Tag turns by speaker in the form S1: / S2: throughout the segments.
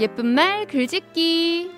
S1: 예쁜 말 글짓기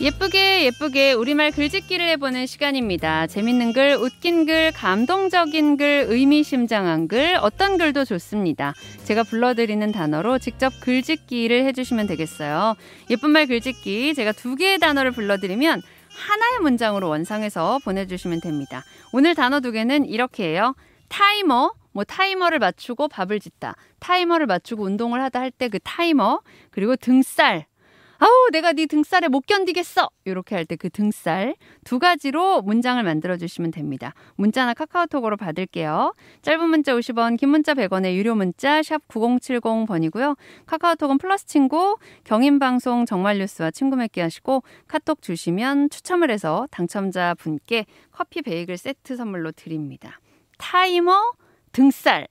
S1: 예쁘게 예쁘게 우리말 글짓기를 해보는 시간입니다. 재밌는 글, 웃긴 글, 감동적인 글, 의미심장한 글, 어떤 글도 좋습니다. 제가 불러드리는 단어로 직접 글짓기를 해주시면 되겠어요. 예쁜 말 글짓기 제가 두 개의 단어를 불러드리면 하나의 문장으로 원상해서 보내주시면 됩니다. 오늘 단어 두 개는 이렇게 해요. 타이머, 뭐 타이머를 맞추고 밥을 짓다, 타이머를 맞추고 운동을 하다 할 때 그 타이머, 그리고 등쌀. 아우, 내가 네 등쌀에 못 견디겠어! 이렇게 할 때 그 등쌀 두 가지로 문장을 만들어 주시면 됩니다. 문자나 카카오톡으로 받을게요. 짧은 문자 50원, 긴 문자 100원의 유료 문자 샵 9070번이고요. 카카오톡은 플러스 친구, 경인방송 정말뉴스와 친구 맺기 하시고 카톡 주시면 추첨을 해서 당첨자 분께 커피 베이글 세트 선물로 드립니다. 타이머, 등살.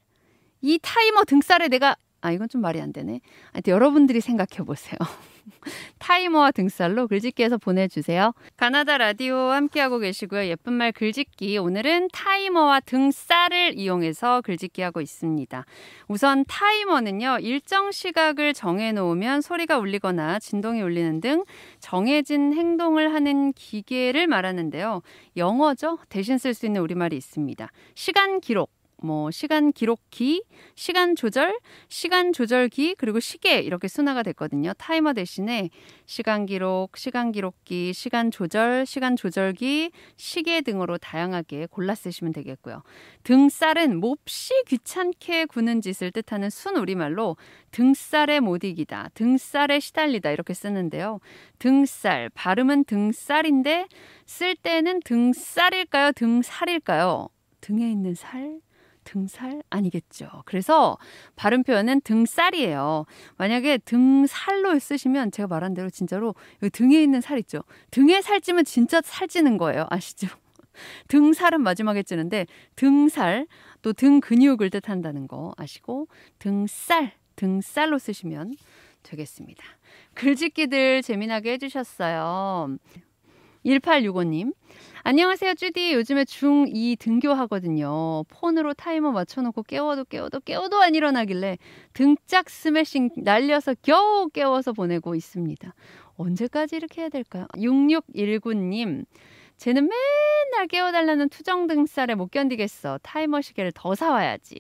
S1: 이 타이머 등살에 내가 아 이건 좀 말이 안 되네. 하여튼 여러분들이 생각해 보세요. 타이머와 등살로 글짓기에서 보내주세요. 가나다 라디오 함께하고 계시고요. 예쁜 말 글짓기 오늘은 타이머와 등살을 이용해서 글짓기하고 있습니다. 우선 타이머는요 일정 시각을 정해놓으면 소리가 울리거나 진동이 울리는 등 정해진 행동을 하는 기계를 말하는데요. 영어죠. 대신 쓸 수 있는 우리말이 있습니다. 시간 기록. 뭐 시간 기록기, 시간 조절, 시간 조절기 그리고 시계 이렇게 순화가 됐거든요. 타이머 대신에 시간 기록, 시간 기록기, 시간 조절, 시간 조절기, 시계 등으로 다양하게 골라 쓰시면 되겠고요. 등쌀은 몹시 귀찮게 구는 짓을 뜻하는 순 우리말로 등쌀에 못 이기다, 등쌀에 시달리다 이렇게 쓰는데요. 등쌀 발음은 등쌀인데 쓸 때는 등쌀일까요? 등살일까요? 등에 있는 살? 등살 아니겠죠. 그래서 발음 표현은 등살이에요. 만약에 등살로 쓰시면 제가 말한 대로 진짜로 등에 있는 살 있죠. 등에 살찌면 진짜 살찌는 거예요. 아시죠? 등살은 마지막에 찌는데 등살 또 등 근육을 뜻한다는 거 아시고 등살 등살로 쓰시면 되겠습니다. 글짓기들 재미나게 해주셨어요. 1865님 안녕하세요, 쭈디. 요즘에 중2 등교하거든요. 폰으로 타이머 맞춰놓고 깨워도 깨워도 깨워도 안 일어나길래 등짝 스매싱 날려서 겨우 깨워서 보내고 있습니다. 언제까지 이렇게 해야 될까요? 6619님. 쟤는 맨날 깨워달라는 투정 등살에 못 견디겠어. 타이머 시계를 더 사와야지.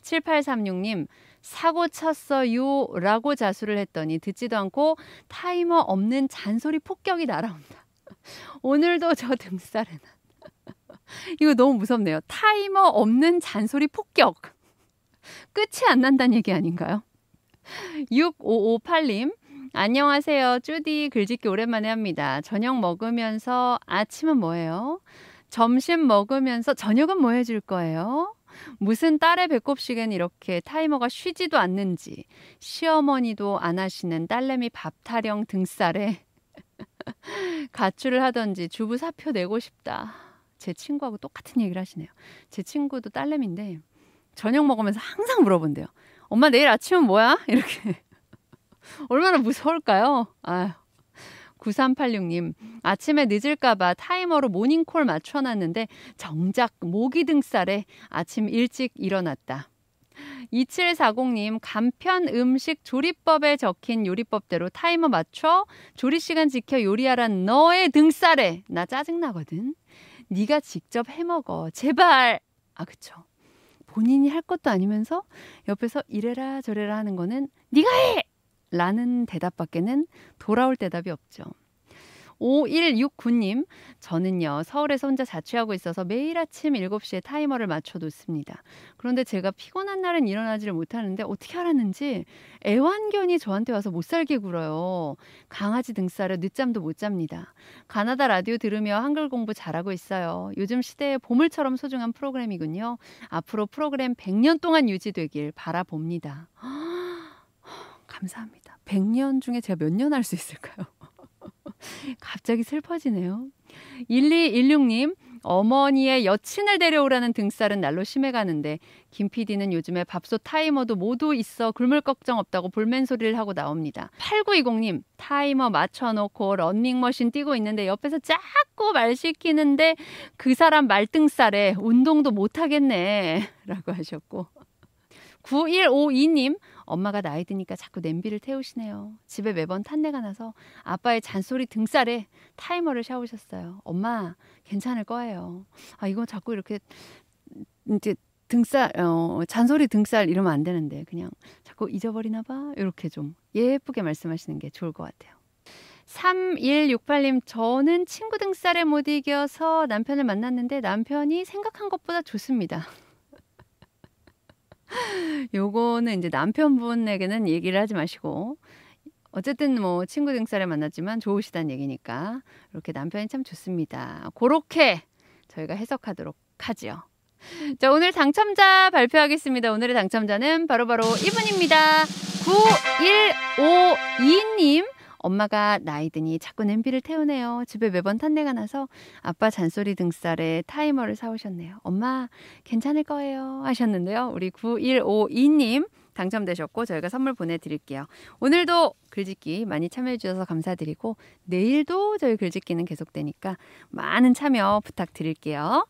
S1: 7836님, 사고 쳤어요. 라고 자수를 했더니 듣지도 않고 타이머 없는 잔소리 폭격이 날아온다. 오늘도 저 등살은 이거 너무 무섭네요. 타이머 없는 잔소리 폭격. 끝이 안 난다는 얘기 아닌가요? 6558님. 안녕하세요. 쭈디 글짓기 오랜만에 합니다. 저녁 먹으면서 아침은 뭐예요? 점심 먹으면서 저녁은 뭐 해줄 거예요? 무슨 딸의 배꼽시계는 이렇게 타이머가 쉬지도 않는지 시어머니도 안 하시는 딸내미 밥 타령 등살에 가출을 하던지 주부 사표 내고 싶다. 제 친구하고 똑같은 얘기를 하시네요. 제 친구도 딸내미인데 저녁 먹으면서 항상 물어본대요. 엄마 내일 아침은 뭐야? 이렇게. 얼마나 무서울까요? 아유. 9386님, 아침에 늦을까봐 타이머로 모닝콜 맞춰놨는데 정작 모기 등살에 아침 일찍 일어났다. 2740님, 간편 음식 조리법에 적힌 요리법대로 타이머 맞춰 조리 시간 지켜 요리하란 너의 등살에 나 짜증나거든. 네가 직접 해먹어. 제발. 아, 그쵸. 본인이 할 것도 아니면서 옆에서 이래라 저래라 하는 거는 네가 해! 라는 대답밖에는 돌아올 대답이 없죠. 5169님, 저는요, 서울에서 혼자 자취하고 있어서 매일 아침 7시에 타이머를 맞춰 뒀습니다 그런데 제가 피곤한 날은 일어나지를 못하는데 어떻게 알았는지 애완견이 저한테 와서 못 살게 굴어요. 강아지 등살에 늦잠도 못 잡니다. 가나다 라디오 들으며 한글 공부 잘하고 있어요. 요즘 시대에 보물처럼 소중한 프로그램이군요. 앞으로 프로그램 100년 동안 유지되길 바라봅니다. 감사합니다. 100년 중에 제가 몇 년 할 수 있을까요? 갑자기 슬퍼지네요. 1216님, 어머니의 여친을 데려오라는 등쌀은 날로 심해가는데 김 PD는 요즘에 밥솥 타이머도 모두 있어 굶을 걱정 없다고 볼멘 소리를 하고 나옵니다. 8920님 타이머 맞춰놓고 런닝머신 뛰고 있는데 옆에서 자꾸 말 시키는데 그 사람 말등쌀에 운동도 못하겠네 라고 하셨고 9152님, 엄마가 나이 드니까 자꾸 냄비를 태우시네요. 집에 매번 탄내가 나서 아빠의 잔소리 등살에 타이머를 샤우셨어요. 엄마, 괜찮을 거예요. 아, 이거 자꾸 이렇게 이제 등살, 어, 잔소리 등살 이러면 안 되는데 그냥 자꾸 잊어버리나 봐. 이렇게 좀 예쁘게 말씀하시는 게 좋을 것 같아요. 3168님, 저는 친구 등살에 못 이겨서 남편을 만났는데 남편이 생각한 것보다 좋습니다. 요거는 이제 남편분에게는 얘기를 하지 마시고 어쨌든 뭐 친구 등살에 만났지만 좋으시다는 얘기니까 이렇게 남편이 참 좋습니다. 그렇게 저희가 해석하도록 하지요. 자, 오늘 당첨자 발표하겠습니다. 오늘의 당첨자는 바로바로 바로 이분입니다. 9152님 엄마가 나이 드니 자꾸 냄비를 태우네요. 집에 매번 탄내가 나서 아빠 잔소리 등쌀에 타이머를 사오셨네요. 엄마, 괜찮을 거예요. 하셨는데요. 우리 9152님. 당첨되셨고 저희가 선물 보내드릴게요. 오늘도 글짓기 많이 참여해주셔서 감사드리고 내일도 저희 글짓기는 계속되니까 많은 참여 부탁드릴게요.